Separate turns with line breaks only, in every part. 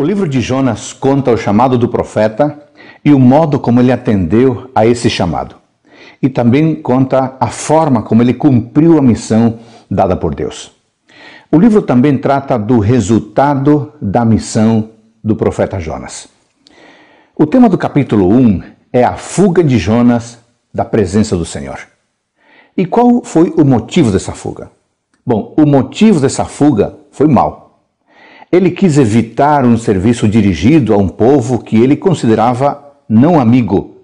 O livro de Jonas conta o chamado do profeta e o modo como ele atendeu a esse chamado. E também conta a forma como ele cumpriu a missão dada por Deus. O livro também trata do resultado da missão do profeta Jonas. O tema do capítulo 1 é a fuga de Jonas da presença do Senhor. E qual foi o motivo dessa fuga? Bom, o motivo dessa fuga foi mal. Ele quis evitar um serviço dirigido a um povo que ele considerava não amigo,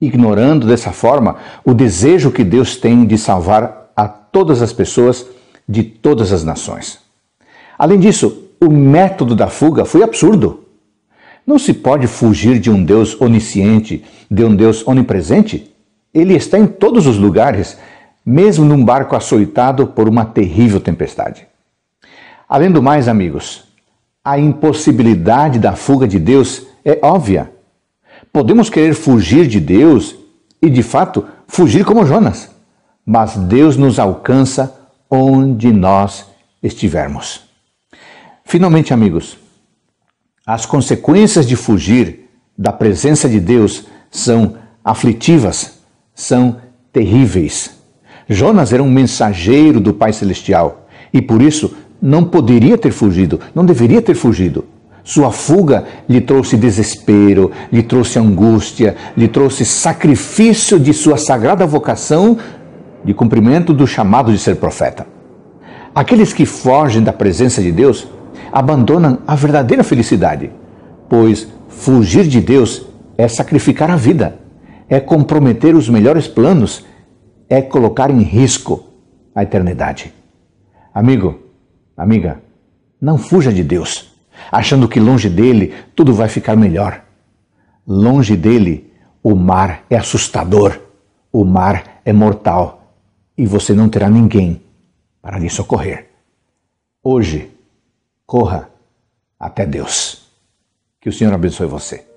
ignorando dessa forma o desejo que Deus tem de salvar a todas as pessoas de todas as nações. Além disso, o método da fuga foi absurdo. Não se pode fugir de um Deus onisciente, de um Deus onipresente. Ele está em todos os lugares, mesmo num barco açoitado por uma terrível tempestade. Além do mais, amigos, a impossibilidade da fuga de Deus é óbvia. Podemos querer fugir de Deus e, de fato, fugir como Jonas, mas Deus nos alcança onde nós estivermos. Finalmente, amigos, as consequências de fugir da presença de Deus são aflitivas, são terríveis. Jonas era um mensageiro do Pai Celestial e por isso não poderia ter fugido, não deveria ter fugido. Sua fuga lhe trouxe desespero, lhe trouxe angústia, lhe trouxe sacrifício de sua sagrada vocação de cumprimento do chamado de ser profeta. Aqueles que fogem da presença de Deus abandonam a verdadeira felicidade, pois fugir de Deus é sacrificar a vida, é comprometer os melhores planos, é colocar em risco a eternidade. Amigo, Amiga, não fuja de Deus, achando que longe dele tudo vai ficar melhor. Longe dele, o mar é assustador, o mar é mortal e você não terá ninguém para lhe socorrer. Hoje, corra até Deus. Que o Senhor abençoe você.